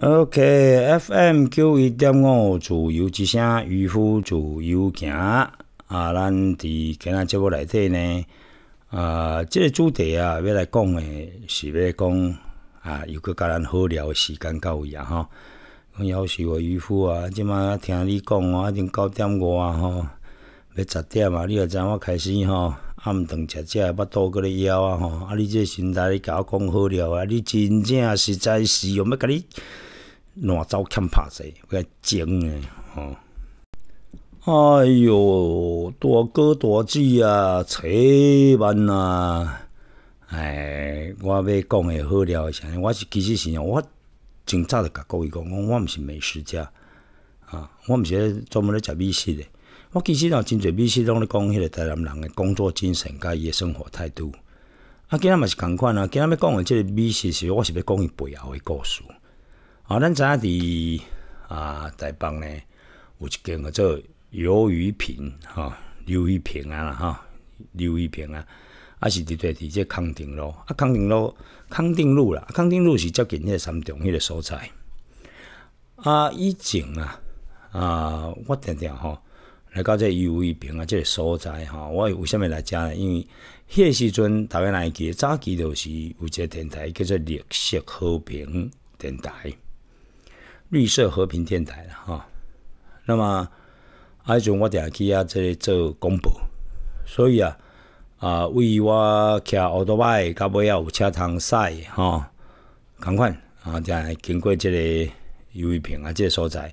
O.K.F.M. 九一点五，自由之声，渔夫自由行。啊，咱伫今日节目内底呢，啊，即个主题啊，要来讲诶，是要讲啊，又搁甲咱好聊时间到位啊吼。讲也是我渔夫啊，即马听你讲啊，经九点五啊吼，要十点啊，你也知我开始吼。暗顿食食，腹肚个咧枵啊吼！啊，你这身材，你甲我讲好料啊！你真正实在是用要甲你乱糟欠拍死，伊惊诶吼！哎哟，大哥大姊啊，菜饭啊，哎，我要讲诶好料诶啥？我是其实上我真早著甲各位讲，我我毋是美食家啊，我毋是专门咧食美食诶。我其实有真侪美食拢伫讲迄个台南人诶工作精神，甲伊诶生活态度。啊，今仔嘛是共款啊。今仔要讲诶即个美食，是我是要讲伊背后诶故事。啊，咱影伫啊，台北呢有一间叫做鱿鱼片，吼，鱿鱼片啊啦，吼，鱿鱼片啊，啊是伫在伫即康定路啊，康定路，康定路啦，康定路是接近迄个三中迄个所在。啊，以前啊，啊，我听听吼。来到这尤一平啊，这个所在吼，我为什么来遮呢？因为迄个时阵大概来记早期就是有一个电台叫做绿色和平电台，绿色和平电台了哈。那么，啊，迄阵我定去啊，这里做广播，所以啊啊，为我骑奥托车，到尾要有车通驶哈，咁款啊，再经过这里尤一平啊，这个所在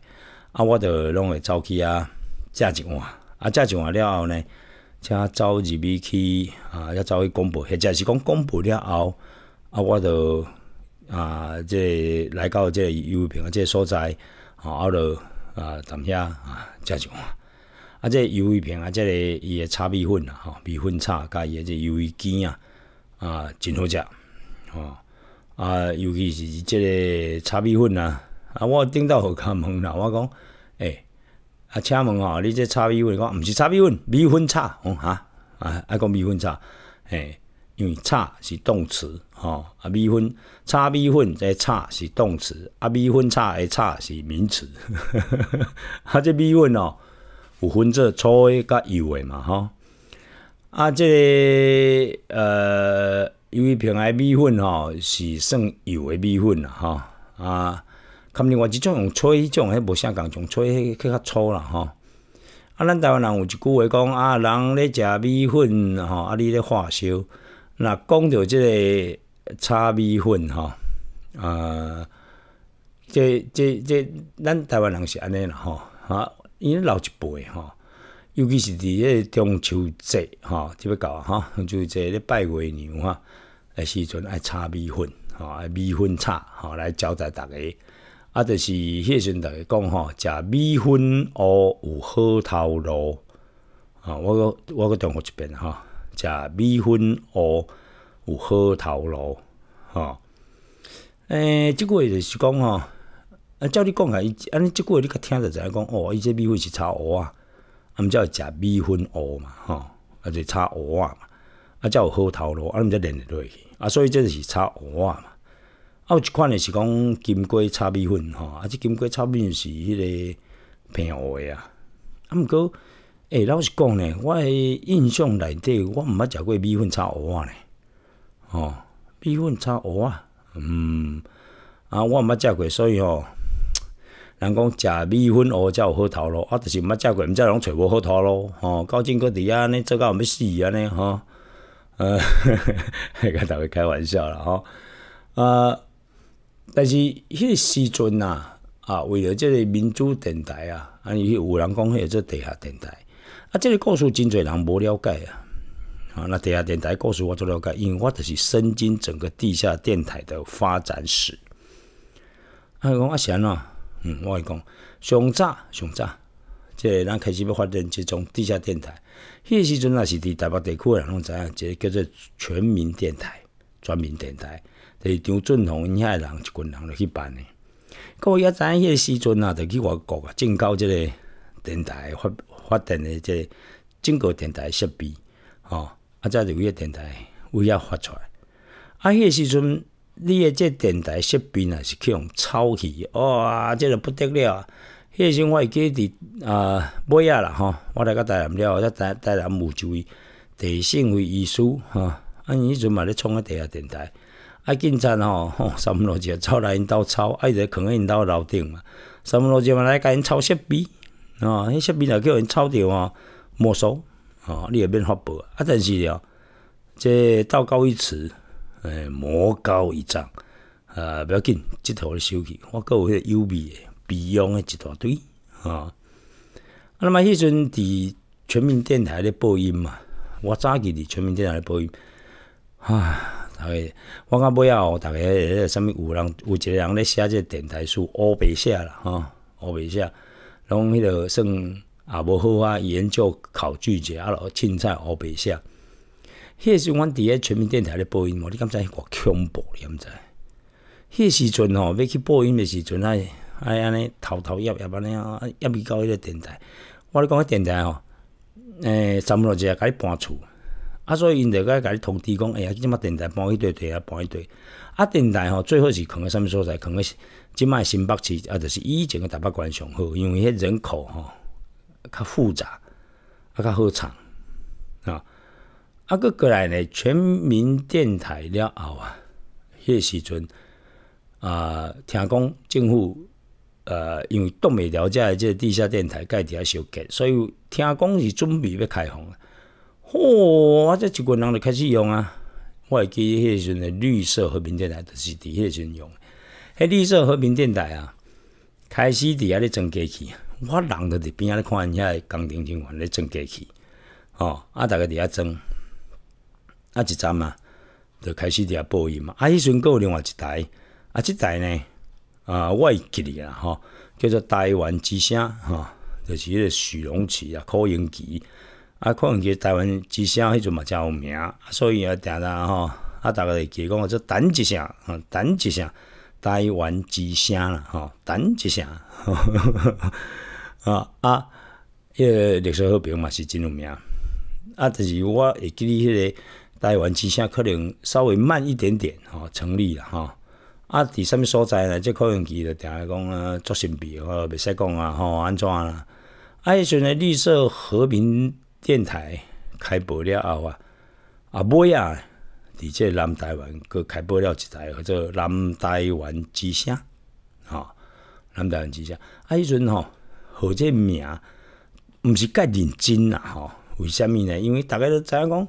啊，我得拢会走去啊。食一碗，啊，食一碗了后呢，才走入去，啊，才走去公布。或者是讲公布了后，啊，我就啊，这来到这油皮平啊，这所在，啊，我了啊，站遐啊，食一碗。啊，这油皮平啊，这个伊个炒米粉啊，吼，米粉炒加伊个油皮羹啊，啊，真好食。哦，啊，尤其是这个炒米粉啊，啊，我顶到后家问啦，我讲，诶。啊，请问哦，你这炒米粉讲，毋是炒米粉，米粉炒，哈啊，爱讲米粉炒，哎，因为炒是动词，吼啊，米粉炒米粉再炒是动词，啊，米粉炒的炒是名词。啊，这米粉哦，有分做粗的甲油的嘛，吼，啊，这呃，因为平海米粉吼是算油的米粉啦，哈啊。咁另外一种用炊，迄种迄无啥共，用炊迄较粗啦吼。啊，咱台湾人有一句话讲啊，人咧食米粉吼，啊你咧化烧。那讲着即个炒米粉吼，啊，即即即咱台湾人是安尼啦吼，啊，因老一辈吼，尤其是伫个中秋节吼，即要到啊哈，就节咧拜月娘啊，诶时阵爱炒米粉吼，米粉炒吼来招待逐个。啊，就是迄阵逐个讲吼，食米粉哦有好头路啊！我我个重复一遍吼，食米粉哦有好头路吼。诶，即句话就是讲吼，啊，照你讲啊，你即句话你较听着知影讲哦，伊即米粉是炒蚵啊，啊，则叫食米粉蚵嘛，吼，啊，就炒蚵啊，啊，叫好头路，啊，毋则连着落去，啊，所以这是炒蚵啊嘛。还有一款呢，是讲金瓜炒米粉吼，啊，即金瓜炒米粉是迄个平诶啊。啊，毋过，哎，老实讲呢，我诶印象内底我毋捌食过米粉炒蚵仔呢。吼，米粉炒蚵仔，嗯，啊，我毋捌食过，所以吼，人讲食米粉蚵才有好头路。我就是毋捌食过，毋知拢揣无好头路。吼，搞正个遐安尼做搞要死啊尼吼，呃，个 大个开玩笑啦吼。啊。但是迄个时阵呐，啊，为了即个民主电台啊，啊，有人讲迄个做地下电台，啊，即个故事真侪人无了解啊。啊，那地下电台故事我做了解，因为我就是身经整个地下电台的发展史。啊，伊讲啊，安怎？嗯，我讲上早上早，即个咱开始要发展即种地下电台，迄个时阵若是伫台北地区人拢知影，即个叫做全民电台。全民电台著是张俊宏因遐诶人一群人落去办诶阁伊抑知影迄个时阵啊著去外国啊进到即个电台发发电诶即个进过电台设备吼啊才入去迄个电台位遐发出来啊迄个时阵汝诶即个电台设备若是去互抄去哇即个不得了啊迄个时阵我会记咧伫啊尾啊啦吼我来甲台南了后才知影台南有一位地性为医师吼啊！你迄阵嘛咧创个地下电台，啊，进餐 吼，三木罗姐走来因兜抄，啊，伊就放个因兜楼顶嘛。三木罗姐嘛来甲因抄设备，吼，迄设备来叫因抄着吼，没收，吼，你也免发布啊。但是了，这道高一尺，诶，魔高一丈，啊，不要紧，即套你收起。我搁有迄个优米、鼻氧的一大堆，吼、啊。那么迄阵伫全民电台咧播音嘛，我早起伫全民电台咧播音。啊！大个我讲尾后，大个什物有人有一个人咧写个电台书，乌白写啦吼，乌白写，拢迄条算也无好啊，研究考据者啊，咯，凊彩乌白写。迄时阮伫咧全民电台咧播音，我你敢知偌恐怖你毋知？迄时阵吼，要去播音的时阵，哎哎安尼，偷偷约约安尼啊，约去到迄个电台，我咧讲迄电台吼，诶，差不多就甲改搬厝。啊，所以因着该甲你通知讲，哎呀，即卖电台搬一堆堆啊，搬一堆。啊，电台吼，最好是放咧什么所在？放咧即卖新北市啊，就是以前个台北关上好，因为迄人口吼较复杂，啊较好藏啊。啊，搁过来呢，全民电台了后啊，迄时阵啊，听讲政府呃，因为都未了解即个地下电台该底下修改，所以听讲是准备要开放。哦，我这一群人就开始用啊！我会记迄时阵的绿色和平电台，就是伫迄时阵用。迄绿色和平电台啊，开始伫遐咧装机器我人就伫边仔咧看因遐诶工程人员咧装机器，哦啊！逐个伫遐装啊，一站啊，就开始伫遐播音嘛。啊，迄时阵搁有另外一台啊，即台呢啊，我会记咧啦吼，叫做台湾之声吼，就是迄个许荣旗啊，柯英旗。啊，可能佮台湾之声迄阵嘛诚有名，所以啊，定定吼，啊，逐个会记讲，说等一声吼，等一声，台湾之声啦，吼，等一吼。啊啊，迄个绿色和平嘛是真有名，啊，就是我，会记你迄个台湾之声可能稍微慢一点点，吼，成立啦，吼、啊，伫啥物所在呢？即可能佮定咧讲啊，作新吼，袂使讲啊，吼，安怎啦？啊，迄阵诶绿色和平。电台开播了后啊，啊尾啊，伫个南台湾佫开播了一台，叫做南台湾之声，吼，南台湾之声。啊，迄阵吼，好这名，毋是盖认真啦，吼。为什物呢？因为大家都知影讲，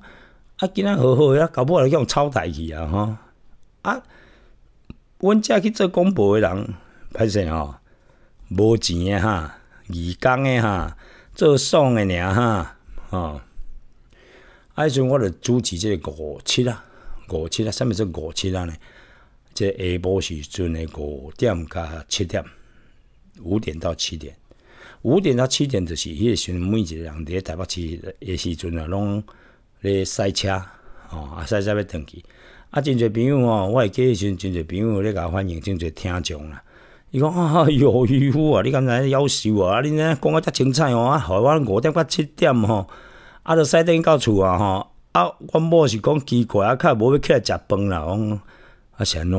啊，今仔好好啊，到尾来叫抄台去啊，吼。啊，阮遮去做广播诶人，歹势吼，无钱诶哈，义工诶哈，做爽诶尔哈。啊！啊时阵我著主持即个五七啊，五七啊，啥物事五七啊呢？这下晡时阵的五点加七点，五点到七点，五点到七点就是迄个时阵，每个人伫咧台北市的时阵啊，拢咧塞车吼、哦，塞车要等去。啊，真侪朋友哦，我会记迄时阵真侪朋友咧甲我反映，真侪听众啦。伊讲啊哟，伊苦啊！你刚才夭寿啊！啊，恁讲啊遮青彩哦，啊，我五点到七点吼，啊，就驶等去到厝啊，吼！啊，阮某是讲奇怪啊，较无要起来食饭啦，讲啊，是安怎？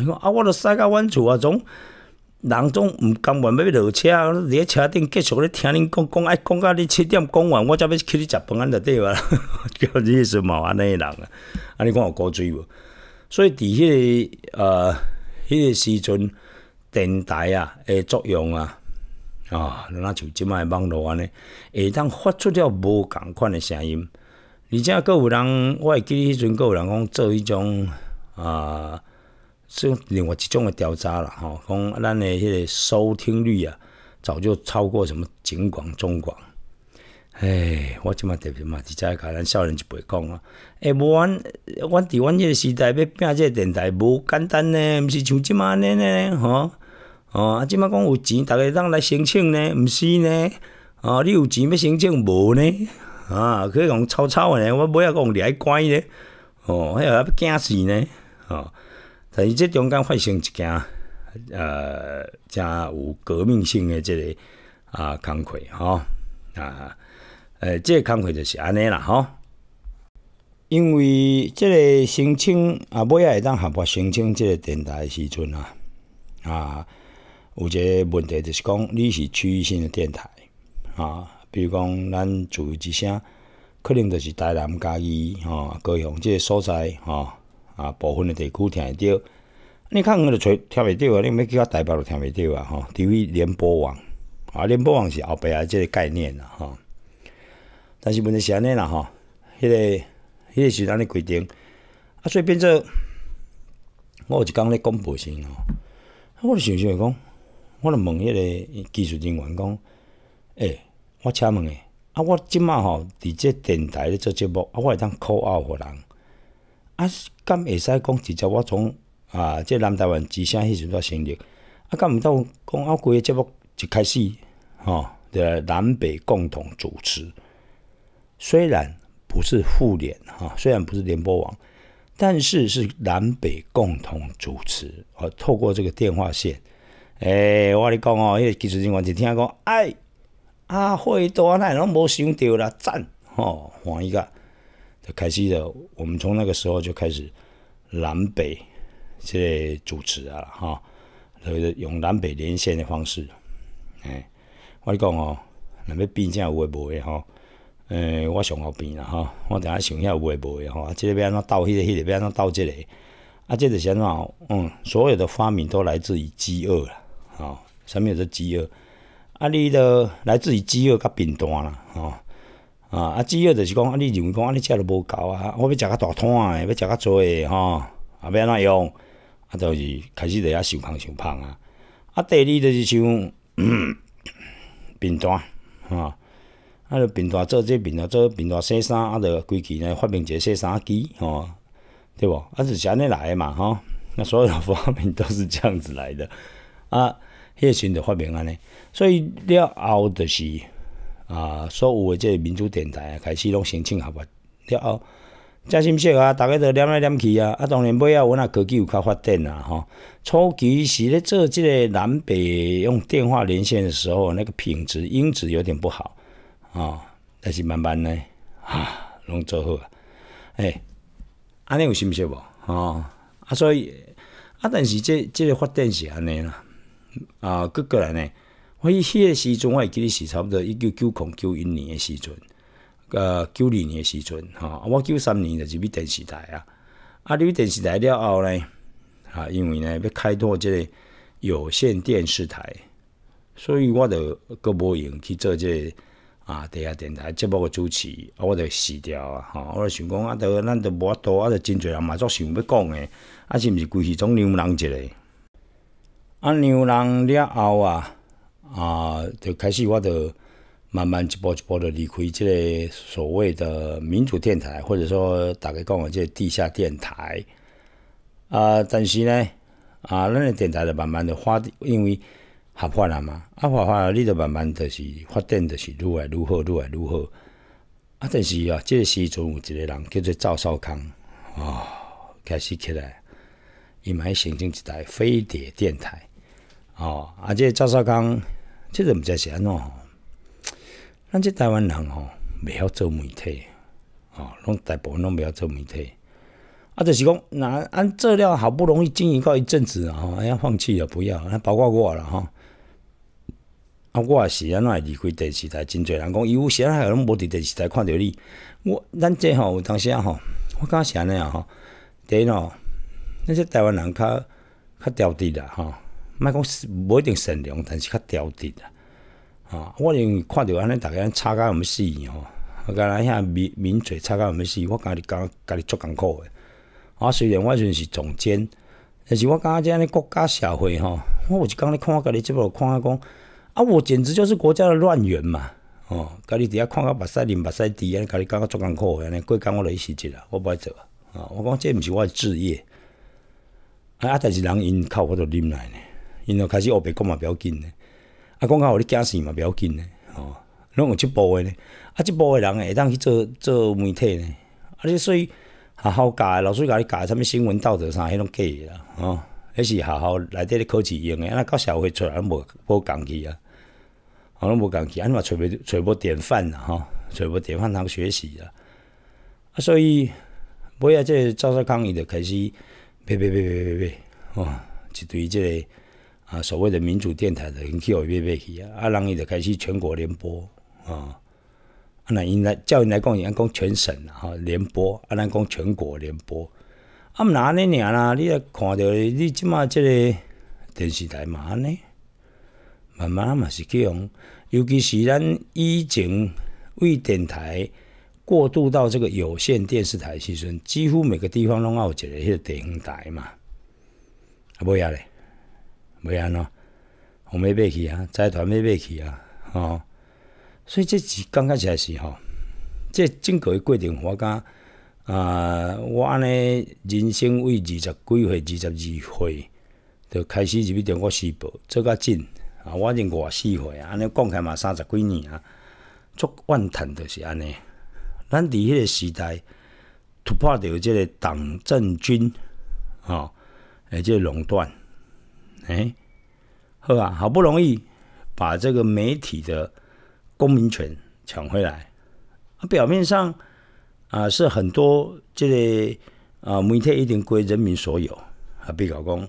伊讲啊，我著驶到阮厝啊，总人总毋甘愿要落车，伫咧车顶继续咧听恁讲，讲哎，讲到你七点讲完，我才要去汝食饭安落地啊，叫意思冇安尼人啊！啊，你讲有高锥无？所以伫迄个呃迄个时阵。电台啊，诶，作用啊，啊，咱像即卖网络安尼，会当发出了无共款的声音，而且佫有人，我会记迄以阵佫有人讲做迄种啊，说另外一种诶调查啦，吼，讲咱诶迄个收听率啊，早就超过什么尽广、中广。哎，我即马特别嘛，只在甲咱少年就辈讲咯。哎，无阮阮伫阮即个时代要拼即个电台，无简单呢，毋是像即安尼呢，吼哦。即马讲有钱，逐个当来申请呢，毋是呢。哦，你有钱要申请无呢？啊，去以讲草草呢。我买啊讲厉咧。乖呢，哦，遐要惊死呢。哦，但是这中间发生一件，呃，诚有革命性的即个啊，工课吼啊。诶，这个工况就是安尼啦，吼，因为即个申请啊，尾来会当合法申请即个电台诶时阵啊，啊，有一个问题就是讲，你是区域性的电台啊，比如讲咱组之声，可能就是台南、嘉义、吼高雄即个所在，吼啊，部分的地区听会到。你看，我就揣听袂到啊，你去叫台北都听袂到啊，吼，除非联播网啊，联播网是后壁啊，即个概念啦，吼。但是问题是安尼啦，吼，迄个迄个是安尼规定，啊，所以变做我有一工咧讲播性吼。啊，我就想想讲，我就问迄个技术人员讲：，诶我请问，诶，啊，我即满吼伫这电台咧做节目，啊，我会当靠号，互人啊，敢会使讲直接我从啊，即南台湾之声迄时阵成立，啊，敢毋到讲啊，规个节目一开始吼，伫南北共同主持。虽然不是互联哈，虽然不是联播网，但是是南北共同主持啊。透过这个电话线，哎，我跟你讲哦，那个技术人员就听讲，哎，阿慧多那拢无想到啦，赞哦，换一个，就开始的，我们从那个时候就开始南北这主持啊，哈，用南北连线的方式。哎，我跟你讲哦，南北毕竟有诶无诶哈。诶，我上后边啦吼，我等下想遐有话不话即个要边怎斗迄个，迄个边怎斗即个，啊，这是先吼，嗯，所有的发明都来自于饥饿吼、好，上面是饥饿，啊，你著来自于饥饿甲贫惰啦哦，啊，啊，饥饿就是讲，啊，你认为讲，啊，你食都无够啊，我要食较大摊诶，要食较多诶，吼，啊，要安怎用，啊，就是开始在遐想胖想胖啊，啊，第二就是像，贫惰，吼。啊，就平台做这平台做平台洗衫，啊，就规其呢发明个洗衫机，吼，对无啊，就是安尼来嘛，吼。那所有发明都是这样子来的，啊，迄个阵就发明安尼。所以了后就是啊，所有个这民主电台开始拢申请合法了后，真心说啊，大家都念来念去啊。啊，当然尾啊，阮啊科技有较发展啊，吼。初期时咧，做即个南北用电话连线的时候，那个品质音质有点不好。哦，但是慢慢呢，啊，拢做好啊。哎，安尼有信息无？哦，啊，所以啊，但是这这个发展是安尼啦。啊，个个人呢，我迄个时阵，我会记得是差不多一九九恐九一年的时阵，呃，九二年的时阵，哦，我九三年就入去电视台啊，啊，入去电视台了后呢，啊，因为呢要开拓这个有线电视台，所以我就个无用去做这。啊！地下电台节目个主持，啊，我就死掉啊！吼，我就想讲啊，都咱都无多，啊，真侪人嘛，足想要讲诶，啊，是毋是规是总娘人一个？啊，娘人了后啊，啊，就开始我就慢慢一步一步的离开这个所谓的民主电台，或者说大个讲法，即地下电台。啊，但是呢，啊，咱那电台就慢慢的花，因为。合法了嘛？啊，合法了，你著慢慢著是发展，著是愈来愈好，愈来愈好。啊，但是啊，这时阵有一个人叫做赵少康，哦，开始起来，伊买申请一台飞碟电台，哦，啊，这赵少康，这个毋知是安怎？咱这台湾人哦，袂晓做媒体，哦，拢大部分拢袂晓做媒体。啊，就是讲，那俺这料好不容易经营过一阵子啊，哎呀，放弃了，不要，包括我过了哈。啊，我也是，怎会离开电视台，真侪人讲，伊有时海拢无伫电视台看着你。我咱这吼，有当时啊吼，我是安尼啊？吼。第一吼，那些台湾人，较较刁滴啦，吼，莫讲无一定善良，但是较刁滴啦。吼。我因为看着安尼逐个安吵有要死，吼，感觉遐闽闽嘴吵有要死，我感觉你感感觉足艰苦诶。我虽然我阵是总监，但是我感觉这安尼国家社会，吼，我有一工咧看，甲汝即部看啊讲。啊！我简直就是国家的乱源嘛！哦，家你底下看看马赛林、马赛蒂啊，格你刚刚艰苦，安尼过讲我著去辞职啦！我不爱做啊！啊！我讲这毋是我的职业啊！但是人因靠我都忍来呢，因都开始乌白讲嘛，不要紧呢。啊，讲讲互你惊死嘛，不要紧呢。哦，拢有即部的呢，啊，即部的人会当去做做媒体呢。啊，你所以学校教的老师教的什物新闻道德啥，迄拢过啦。哦，迄是学校内底咧考试用诶，啊，到社会出来无无讲去啊。啊，拢无敢去，俺嘛揣袂揣无典范啊，吼，揣无典范通学习啊。啊，所以尾啊，即个赵少康伊就开始，呸呸呸呸呸呸，哦，一对即个啊所谓的民主电台的互伊呸呸去啊，啊，人伊就开始全国联播啊。啊，那因来叫因来讲，伊讲全省吼，联播，啊，咱讲全国联播。啊，毋若安尼年啦，你来看着你即马即个电视台嘛？安尼。慢慢嘛是去红，尤其是咱以前为电台过渡到这个有线电视台时阵，几乎每个地方拢啊有一个迄个地方台嘛，啊，袂啊嘞，袂啊喏，红梅买去啊，财团卖买去啊，吼，所以这是刚开始是吼，这整个过程我讲啊，我安尼人生为二十几岁、二十二岁就开始入去《中国时报》做较进。啊，我认五四岁啊，安尼讲起来嘛三十几年啊，足万叹就是安尼。咱伫迄个时代突破着即个党政军，吼，即个垄断，哎，好啊，好不容易把这个媒体的公民权抢回来。啊，表面上啊是很多即个啊媒体一定归人民所有啊，比告讲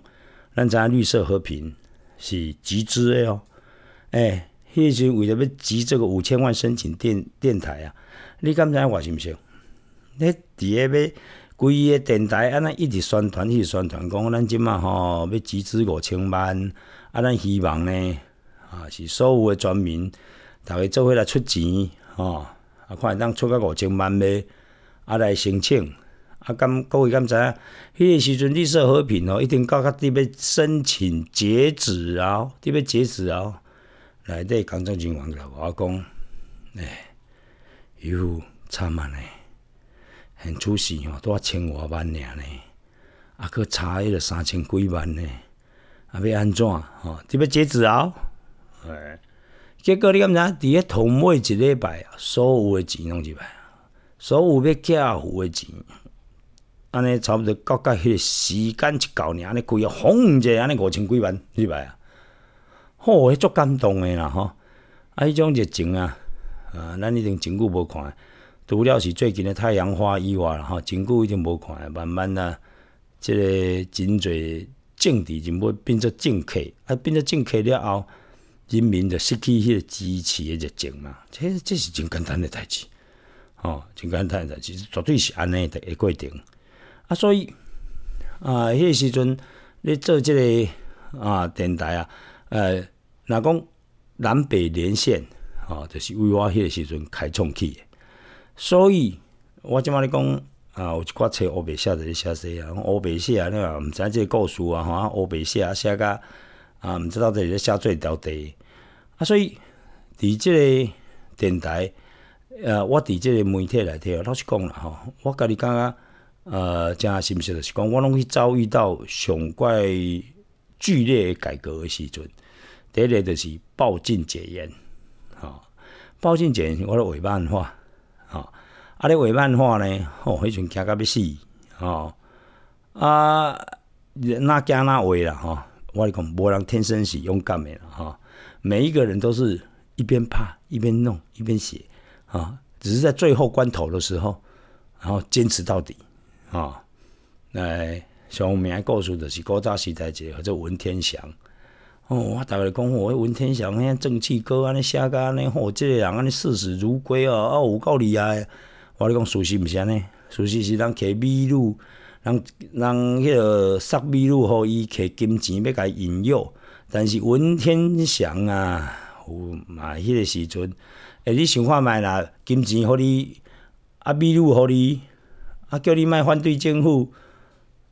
让咱绿色和平。是集资的哦，哎，迄时为着要集这个五千万申请电电台啊，你敢知我是毋是？那伫咧要规个电台啊，尼一直宣传，一直宣传，讲咱即满吼要集资五千万，啊，咱希望呢啊是所有的全民，逐个做伙来出钱，吼，啊，看会当出个五千万未，啊来申请。啊！咁各位咁知影？迄个时阵，绿色和平哦，一定到较你要申请截止啊，你要截止啊！内底工作人员甲我讲，哎，有差啊呢，现出事哦，啊千偌万呢，啊，佫差迄个三千几万呢，啊，要安怎？哦，你要截止啊！哎，结果你咁知伫咧下同尾一礼拜，所有诶钱拢入来，所有要寄付诶钱。安尼差不多到到迄个时间一到呢，安尼规啊，红一下安尼五千几万，是白啊？吼，迄足感动诶啦吼！啊，迄种热情啊，啊，咱已经真久无看，除了是最近诶太阳花以外啦吼，真久已经无看。慢慢啊，即个真侪政治人物变做政客，啊，变做政客了后，人民就失去迄个支持诶热情嘛。这这是真简单诶代志，吼，真简单诶代志，绝对是安尼诶个过程。啊，所以，啊，迄个时阵，你做即个啊电台啊，呃，若讲南北连线，吼，就是为我迄个时阵开创起。所以，我即嘛咧讲啊，有一寡册乌白写咧写诗啊，乌白写啊，你话毋知个故事啊，哈，乌白写写甲啊，毋知到底咧写做一条题。啊，所以，伫即个电台，呃，我伫即个媒体内底，老实讲啦，吼，我家己感觉。呃，正是不是是讲，我拢去遭遇到上怪剧烈的改革的时阵，第一个就是暴政检严哈，暴政检验，我都画漫画，啊，啊你画漫画呢，吼，迄阵惊甲要死，哈，啊，那惊那威啦，吼，我讲无人天生是勇敢的，吼、每一个人都是一边怕一边弄一边写，啊，只是在最后关头的时候，然后坚持到底。啊，来上名故事就是古早时代一个叫做文天祥。哦，我逐个讲，迄文天祥安正气哥安尼写甲安尼，吼，即个人安尼视死如归哦，啊，有够厉害。我咧讲事实毋是安尼，事实是人摕美女，人人迄个杀美女吼，伊摕金钱要甲引诱，但是文天祥啊，有嘛迄个时阵，欸，你想看卖啦，金钱互你，啊，美女互你。啊！叫你卖反对政府，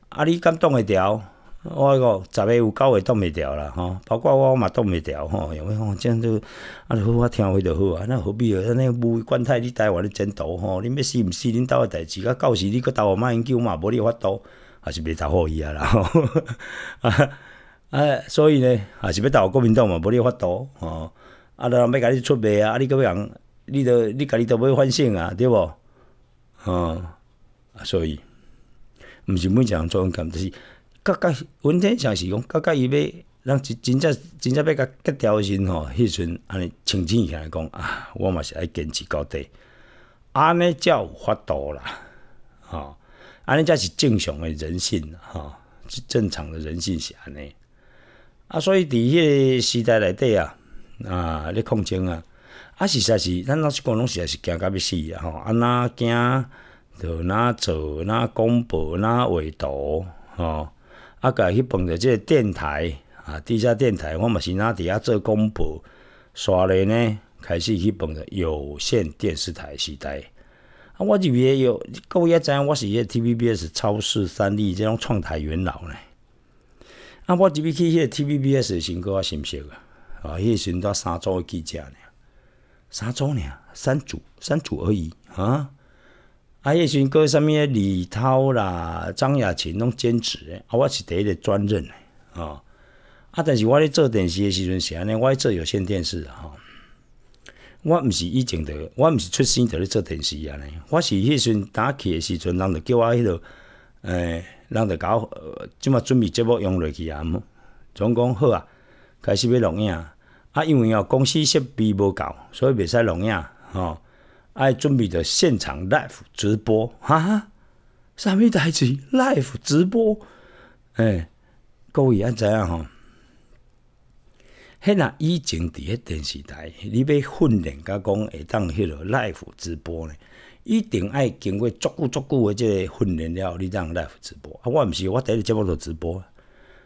啊！你敢挡会调？我个十个有九个挡袂调啦，吼！包括我嘛挡袂调，吼！因为讲漳州，啊！好，我听话就好啊。那何必？那那无管太你台湾咧前途吼！你欲死毋死？恁兜的代志，到时你搁台湾莫研究嘛无你发度，也是袂投好伊啊啦！啊啊！所以呢，也是要到国民党嘛无你发度吼！啊！人要甲你出卖啊！啊！你个要人，你都你家己都要反省啊，对无？吼。所以，毋是每个人作风咁，就是甲甲阮天祥是讲，甲甲伊要咱真正真正要甲格调时吼，迄阵安尼清醒起来讲啊，我嘛是爱坚持到底，安尼才有法度啦，吼，安尼才是正常诶人性，吼，是正常的人性是安尼。啊，所以伫迄个时代内底啊，啊，咧抗争啊，啊，实在是咱老实讲拢实在是惊甲要死啊，吼，安那惊。就哪做哪公布哪画图，吼，啊甲去碰着个电台啊，地下电台，我嘛是哪伫遐做公布，后咧呢开始去碰着有线电视台时代。啊，我入去也有，各位也知影，我是迄个 t v b s 超市三立即种创台元老呢。啊，我入去去个 t v b s 新歌啊，新歌啊，啊，迄时阵才三组记者呢，三组呢，三组，三组而已啊。啊！迄阵过啥物？李涛啦、张雅琴拢兼职，啊，我是第一个专任的，哦。啊，但是我咧做电视的时阵，是安尼，我做有线电视，吼，我毋是以前的，我毋是出生在咧做电视安尼，我是迄阵打去的时阵，人就叫我迄个，诶，人就搞即马准备节目用落去啊。总讲好啊，开始要录影，啊，因为吼公司设备无够，所以袂使录影，吼。爱准备着现场 live 直播哈哈，啥物代志 live 直播？哎，各位安怎吼？迄若以前伫个电视台，你要训练甲讲会当迄落 live 直播呢，一定爱经过足久足久的即个训练了，你当 live 直播。啊，我毋是，我第一日节目都直播。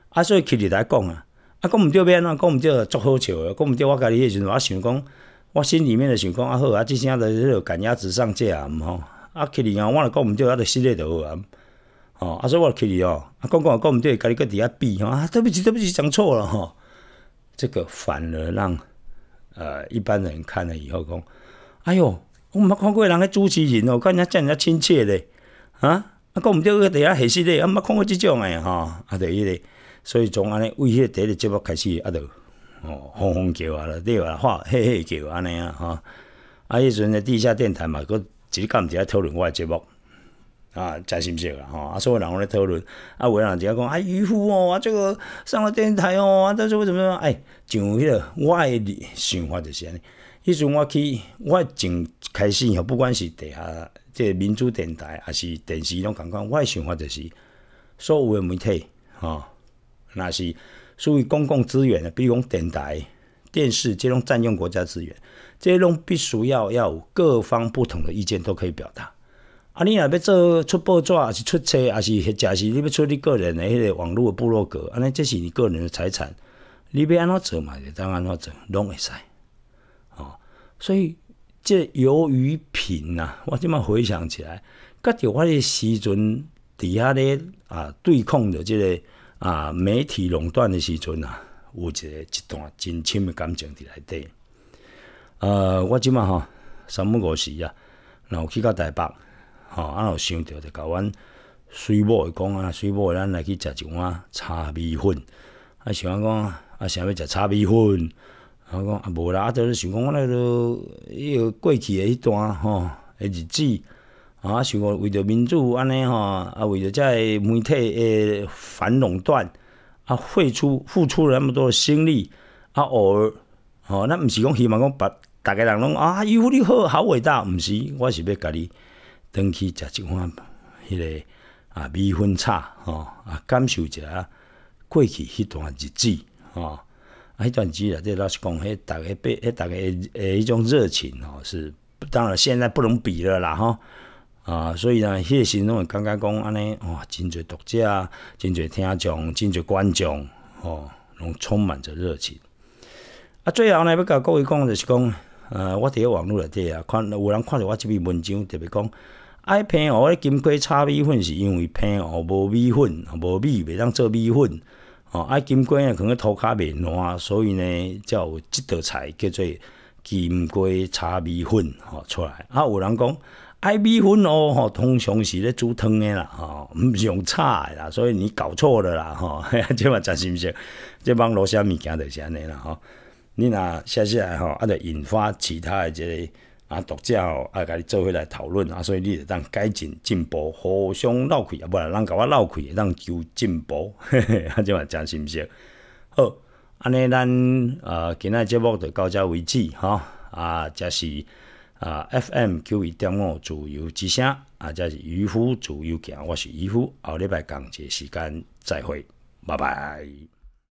啊，所以去日来讲啊，啊，讲毋对要安怎讲毋对足好笑的，讲毋对我家己迄时阵，我想讲。我心里面咧想讲啊好啊，这些的迄个赶鸭子上架毋好啊，去人啊，我来讲毋对啊，这个系列啊。哦，啊，所以我去人哦，啊，讲讲啊讲毋对，跟你搁伫遐比吼，啊，对不起对不起，讲错了哈，这个反而让呃一般人看了以后讲，哎哟，我毋捌看过人个主持人哦，看人家这样子亲切咧啊，啊讲毋对搁伫遐核实咧，啊毋捌看过即种诶哈，啊，这个，所以从安尼卫视第一个节目开始啊，就。哦，轰轰叫啊！了，另外嘿嘿叫安尼啊！哈，啊，迄阵的地下电台嘛，佫只敢只爱讨论我的节目啊，真心鲜啊！哈，啊，所有人拢咧讨论，啊，有人只爱讲啊，渔夫哦，啊，这个上了电台哦，啊，但是为什么？哎，像迄个，我诶想法就是安尼。迄阵我去，我从开始吼，不管是地下，即民主电台，还是电视拢共讲，我诶想法就是，所有的媒体，哈，若是。属于公共资源的，比如电台、电视，这种占用国家资源，这种必须要要有各方不同的意见都可以表达。啊，你若要做出报纸，还是出车，还是或者是你要出你个人的迄个网络的部落格，安尼这是你个人的财产，你要安怎做嘛？你当安怎做拢会使。哦，所以这由于贫呐，我即嘛回想起来，搁着我的时阵伫遐咧啊对抗的这个。啊，媒体垄断的时阵啊，有一个一段真深的感情伫内底。呃，我即马吼，三不五时啊，然后去到台北，吼，啊，有想着就甲阮水某的讲啊，水母咱来去食一碗炒米粉，啊，想讲啊，想要食炒米粉，我讲啊，无啦，啊，都想讲我那都，伊个过去的迄段吼，日子。啊，想讲为着民主安尼吼，啊，为着在媒体诶反垄断，啊，费出付出了那么多心力，啊，偶尔，吼，咱毋是讲希望讲把逐个人拢啊，伊有你好，好伟大，毋是，我是要甲你登去食一碗迄个啊米粉炒吼，啊，感受一下过去迄段日子，吼，啊，迄段时子，即老实讲，迄逐个被，迄逐个诶迄种热情，吼，是当然现在不能比了啦，吼。啊，所以呢，迄个时阵，会感觉讲安尼，哇，真侪读者，真侪听众，真侪观众，吼，拢充满着热情。啊，最后呢，要甲各位讲，就是讲，呃，我伫个网络内底啊，看有人看着我即篇文章，特别讲，爱偏哦，金龟炒米粉是因为偏哦，无米粉，无米袂当做米粉。哦，爱金龟啊，可能涂骹面烂，所以呢，有即道菜叫做金龟炒米粉吼出来。啊，有人讲。爱米粉哦，吼，通常是咧煮汤诶啦，吼，毋是用炒诶啦，所以你搞错了啦，吼，即 嘛真心实，即帮络虾物件就安尼啦，吼，你若写写来吼，啊，就引发其他诶即个啊，读者啊，甲你做伙来讨论啊，所以你得当改进进步，互相闹开，啊，不然人甲我闹开，让求进步，嘿 嘿，啊，即嘛真心实。好，安尼咱呃，今仔节目就到这为止，吼，啊，则是。啊，FM 九一点五自由之声，啊，这是渔夫自由行，我是渔夫，后礼拜同一时间再会，拜拜。